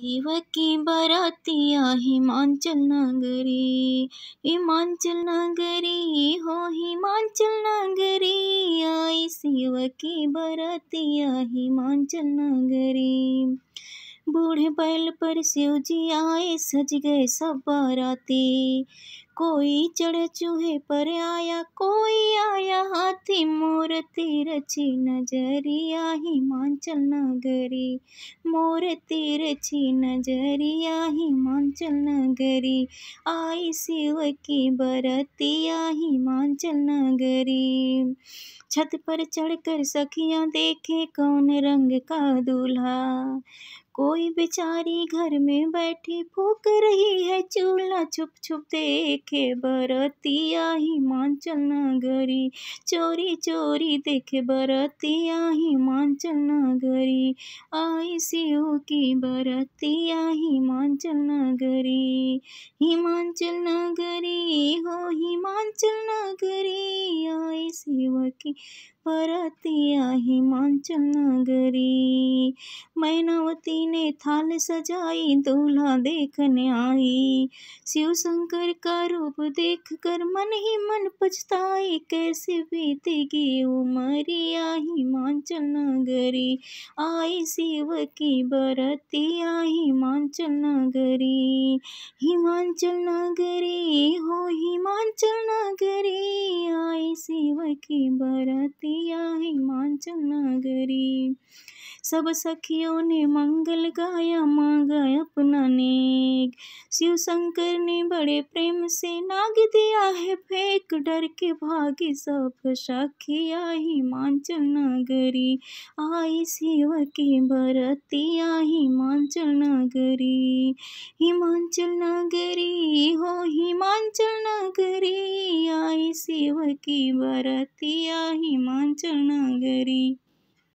देवा की बरातिया हिमाचल नगरी हिमाचल नगरी हो हिमाचल नगरी आई शिव की बरातिया हिमाचल नगरी बूढ़े बैल पर शिव जी आए सज गए सब बाराती कोई चढ़ चूहे पर आया कोई आया हाथी मूर्ति रची नजरिया हिमाचल नगरी मूर्ति रची नजरिया हिमाचल नगरी आई शिव की बरतिया हिमाचल नगरी छत पर चढ़कर सखिया देखे कौन रंग का दूल्हा कोई बेचारी घर में बैठी फूक रही है चूल्हा छुप छुप देखे बरतिया हिमाचल नगरी चोरी चोरी देखे बरतिया हिमाचल नगरी आई सीओ की बरतिया हिमाचल नगरी हिमांचल नगरी हो हिमांचल नगरी सेवकी परती हिमांचल नगरी मैनावती ने थाल सजाई दूल्हा देखने आई शिव शंकर का रूप देख कर मन ही मन पछताई कैसे बीतेगी उमरिया हिमांचल नगरी आई शिव की बरतिया हिमांचल नगरी हिमांचल नगरी की बरतिया हिमांचल नगरी सब सखियों ने मंगल गाया मांगा अपना नेक शिव शंकर ने बड़े प्रेम से नाग दिया है फेंक डर के भागे सब सखिया हिमांचल नगरी आई शिव की बरतिया हिमांचल नगरी हिमांचल नगरी हो हिमांचल नगरी आई शिव की बर रतिया हिमाचल नगरी